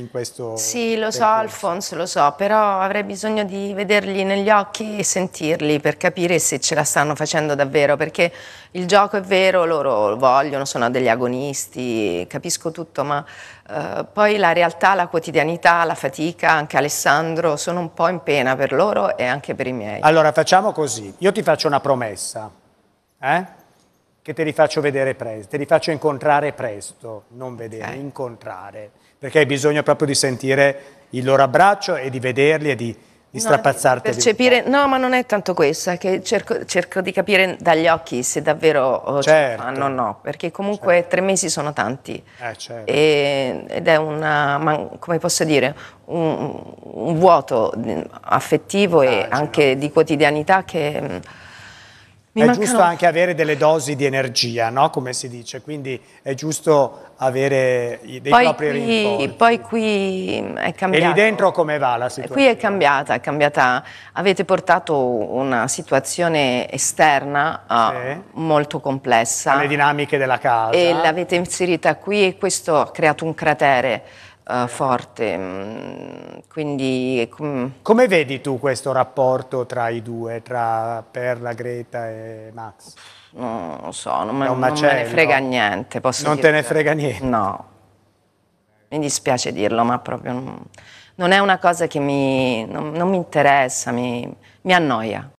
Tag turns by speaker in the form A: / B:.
A: in questo Sì, lo percorso. so
B: Alfonso, lo so, però avrei bisogno di vederli negli occhi e sentirli per capire se ce la stanno facendo davvero, perché il gioco è vero, loro lo vogliono, sono degli agonisti, capisco tutto, ma eh, poi la realtà, la quotidianità, la fatica, anche Alessandro, sono un po' in pena per loro e anche
A: per i miei. Allora facciamo così, io ti faccio una promessa, eh? che te li faccio vedere presto, te li faccio incontrare presto, non vedere, okay. incontrare, perché hai bisogno proprio di sentire il loro abbraccio e di vederli e di, di strapazzarti. percepire,
B: no, ma non è tanto questo, è che cerco, cerco, di capire dagli occhi se davvero oh, certo. fanno o no, perché comunque certo. tre mesi sono tanti eh, certo. e, ed è una, come posso dire, un, un vuoto affettivo ah, e anche no. di quotidianità che mm, mi è mancano... giusto anche
A: avere delle dosi di energia, no? come si dice, quindi è giusto avere dei poi propri qui, rinforzi.
B: Poi qui mm, è cambiata. E lì
A: dentro come va la situazione? Qui è
B: cambiata, è cambiata. Avete portato una situazione esterna ah, sì. uh, molto complessa. Le dinamiche della casa. E l'avete inserita qui e questo ha creato un cratere.
A: Eh, forte. Mm, quindi, com Come vedi tu questo rapporto tra i due, tra Perla, Greta e Max? Non lo so, non, me, non me ne frega no?
B: niente. non te ne frega niente? No, mi dispiace dirlo, ma proprio non, non è una cosa che mi, non, non mi interessa, mi,
A: mi annoia.